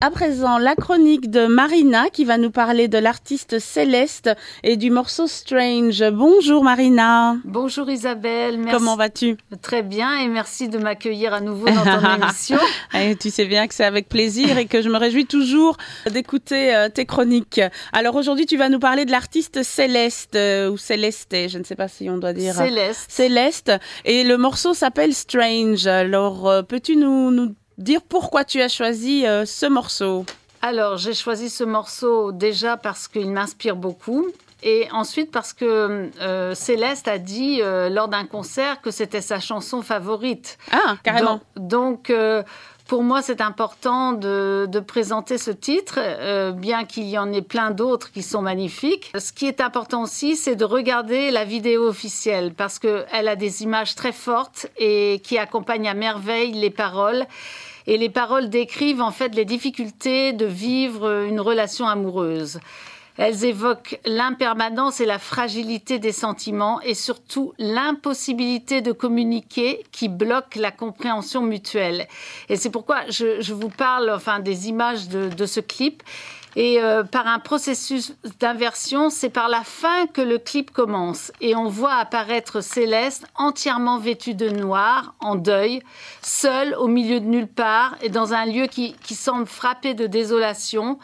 À présent, la chronique de Marina qui va nous parler de l'artiste Céleste et du morceau Strange. Bonjour Marina. Bonjour Isabelle. Merci. Comment vas-tu Très bien et merci de m'accueillir à nouveau dans ton émission. Eh, tu sais bien que c'est avec plaisir et que je me réjouis toujours d'écouter euh, tes chroniques. Alors aujourd'hui, tu vas nous parler de l'artiste Céleste euh, ou Céleste, je ne sais pas si on doit dire. Céleste. Céleste et le morceau s'appelle Strange. Alors euh, peux-tu nous dire pourquoi tu as choisi euh, ce morceau. Alors, j'ai choisi ce morceau déjà parce qu'il m'inspire beaucoup. Et ensuite parce que euh, Céleste a dit euh, lors d'un concert que c'était sa chanson favorite. Ah, carrément. donc pour moi, c'est important de, présenter ce titre, euh, bien qu'il y en ait plein d'autres qui sont magnifiques. Ce qui est important aussi, c'est de regarder la vidéo officielle, parce qu'elle a des images très fortes et qui accompagnent à merveille les paroles. Et les paroles décrivent en fait les difficultés de vivre une relation amoureuse. Elles évoquent l'impermanence et la fragilité des sentiments et surtout l'impossibilité de communiquer qui bloque la compréhension mutuelle. Et c'est pourquoi je, vous parle enfin, des images de, ce clip. Et euh, par un processus d'inversion, c'est par la fin que le clip commence. Et on voit apparaître Céleste entièrement vêtue de noir, en deuil, seule au milieu de nulle part et dans un lieu qui semble frappé de désolation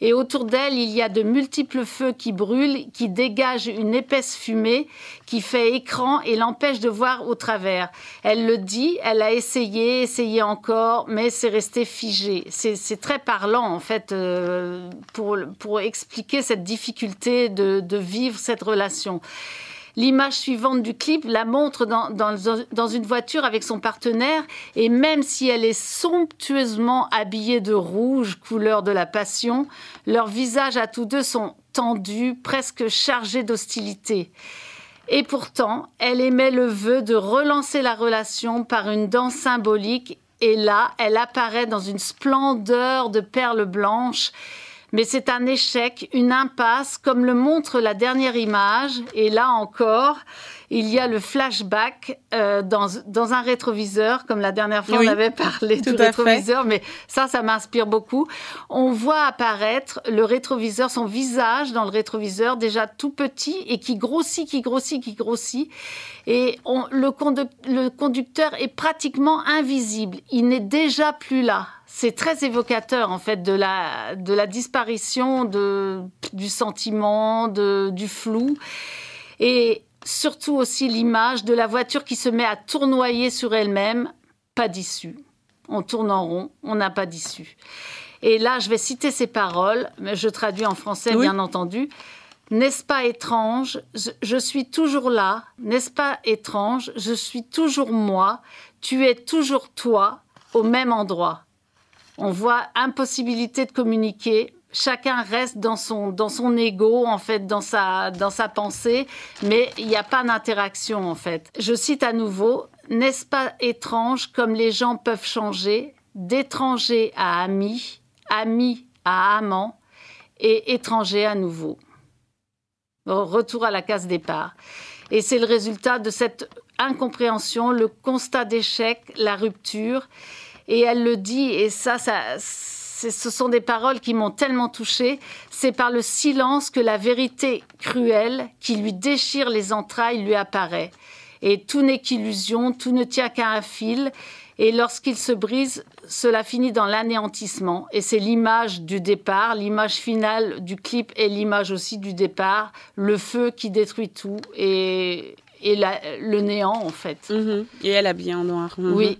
et autour d'elle, il y a de multiples feux qui brûlent, qui dégagent une épaisse fumée qui fait écran et l'empêche de voir au travers. Elle le dit, elle a essayé, essayé encore, mais c'est resté figé. C'est très parlant, en fait, euh, pour, expliquer cette difficulté de vivre cette relation l'image suivante du clip la montre dans, dans, une voiture avec son partenaire et même si elle est somptueusement habillée de rouge, couleur de la passion, leurs visages à tous deux sont tendus, presque chargés d'hostilité. Et pourtant, elle émet le vœu de relancer la relation par une danse symbolique et là, elle apparaît dans une splendeur de perles blanches mais c'est un échec, une impasse, comme le montre la dernière image. Et là encore, il y a le flashback euh, dans, un rétroviseur, comme la dernière fois on avait parlé du rétroviseur, mais ça, ça m'inspire beaucoup. On voit apparaître le rétroviseur, son visage dans le rétroviseur, déjà tout petit et qui grossit, qui grossit, qui grossit. Et le conducteur est pratiquement invisible. Il n'est déjà plus là c'est très évocateur en fait de la, disparition du sentiment, du flou. Et surtout aussi l'image de la voiture qui se met à tournoyer sur elle-même, pas d'issue. On tourne en rond, on n'a pas d'issue. Et là, je vais citer ces paroles, mais je traduis en français bien entendu. N'est-ce pas étrange Je suis toujours là. N'est-ce pas étrange Je suis toujours moi. Tu es toujours toi au même endroit on voit impossibilité de communiquer. Chacun reste dans son, dans son ego, en fait, dans sa, dans sa pensée, mais il n'y a pas d'interaction, en fait. Je cite à nouveau, N'est-ce pas étrange comme les gens peuvent changer d'étranger à ami, ami à amant et étranger à nouveau retour à la case départ. Et c'est le résultat de cette incompréhension, le constat d'échec, la rupture. Et elle le dit, et ça, ça ce sont des paroles qui m'ont tellement touchée. C'est par le silence que la vérité cruelle, qui lui déchire les entrailles, lui apparaît. Et tout n'est qu'illusion, tout ne tient qu'à un fil. Et lorsqu'il se brise, cela finit dans l'anéantissement. Et c'est l'image du départ, l'image finale du clip et l'image aussi du départ, le feu qui détruit tout et, et le néant en fait. Mhm. Et elle habillée en noir. Mhm. Oui.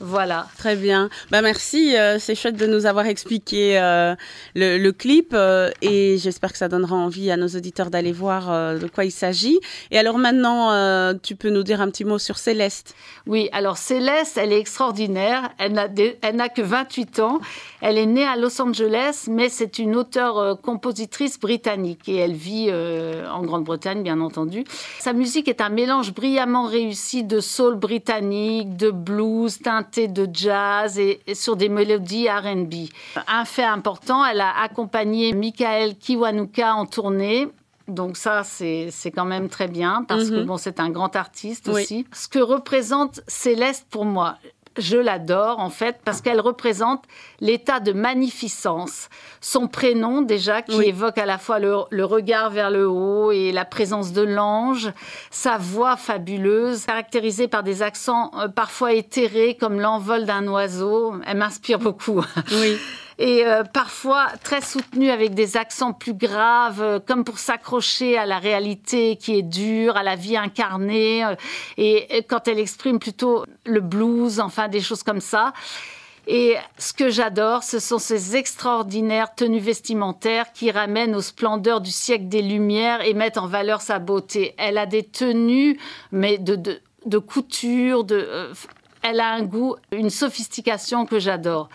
Voilà. Très bien. Bah, merci. Euh, c'est chouette de nous avoir expliqué euh, le, clip euh, et j'espère que ça donnera envie à nos auditeurs d'aller voir de quoi il s'agit. Et alors maintenant, tu peux nous dire un petit mot sur Céleste. Oui, alors Céleste, elle est extraordinaire. Elle n'a, que 28 ans. Elle est née à Los Angeles, mais c'est une auteure-compositrice britannique et elle vit en Grande-Bretagne, bien entendu. Sa musique est un mélange brillamment réussi de soul britannique, de blues, de jazz et, sur des mélodies RB. Un fait important, elle a accompagné Michael Kiwanuka en tournée donc ça, c'est quand même très bien parce que mhm. bon, c'est un grand artiste aussi. Ce que représente Céleste pour moi, je l'adore en fait parce qu'elle représente l'état de magnificence. Son prénom déjà qui évoque à la fois le, regard vers le haut et la présence de l'ange, sa voix fabuleuse caractérisée par des accents euh, parfois éthérés comme l'envol d'un oiseau, elle m'inspire beaucoup. Oui. et euh, parfois très soutenue avec des accents plus graves, euh, comme pour s'accrocher à la réalité qui est dure, à la vie incarnée, euh, et, quand elle exprime plutôt le blues, enfin des choses comme ça. Et ce que j'adore, ce sont ces extraordinaires tenues vestimentaires qui ramènent aux splendeurs du siècle des Lumières et mettent en valeur sa beauté. Elle a des tenues, mais de, couture, de, elle a un goût, une sophistication que j'adore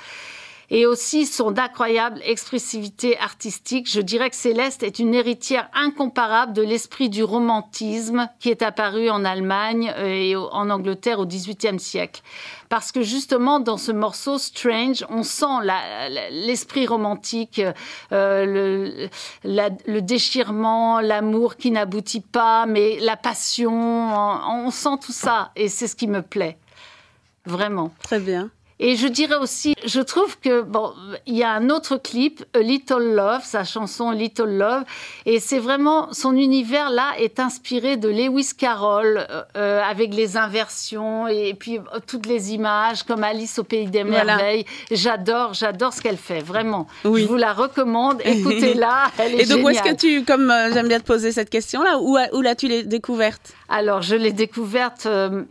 et aussi son incroyable expressivité artistique. Je dirais que Céleste est une héritière incomparable de l'esprit du romantisme qui est apparu en Allemagne euh, et en Angleterre au XVIIIe siècle. Parce que justement, dans ce morceau Strange, on sent l'esprit romantique, euh, le, le, déchirement, l'amour qui n'aboutit pas, mais la passion, on sent tout ça et c'est ce qui me plaît. Vraiment. Très bien. Et je dirais aussi, je trouve que, bon, il y a un autre clip, a Little Love, sa chanson Little Love, et c'est vraiment, son univers là est inspiré de Lewis Carroll, euh, euh, avec les inversions et, puis euh, toutes les images, comme Alice au Pays des Merveilles. J'adore, j'adore ce qu'elle fait, vraiment. Je vous la recommande, écoutez-la, elle est Et donc, où est-ce que tu, comme j'aime bien te poser cette question là, où, où l'as-tu découverte alors, je l'ai découverte euh,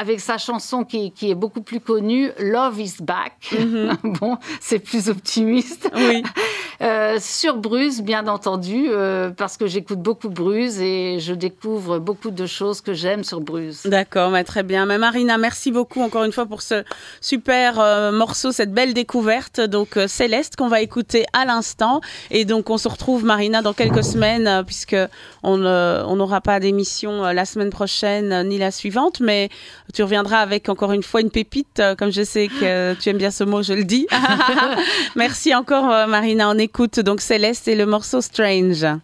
avec sa chanson qui, est beaucoup plus connue, Love is Back. Mhm. bon, c'est plus optimiste. Oui. Euh, sur Bruce, bien entendu, euh, parce que j'écoute beaucoup Bruce et je découvre beaucoup de choses que j'aime sur Bruce. D'accord, mais bah, très bien. Mais Marina, merci beaucoup encore une fois pour ce super morceau, cette belle découverte. Donc, Céleste, qu'on va écouter à l'instant. Et donc, on se retrouve, Marina, dans quelques semaines, puisque on n'aura pas d'émission la semaine semaine prochaine euh, ni la suivante, mais tu reviendras avec encore une fois une pépite, euh, comme je sais que tu aimes bien ce mot, je le dis. Merci encore euh, Marina, on écoute donc Céleste et le morceau Strange.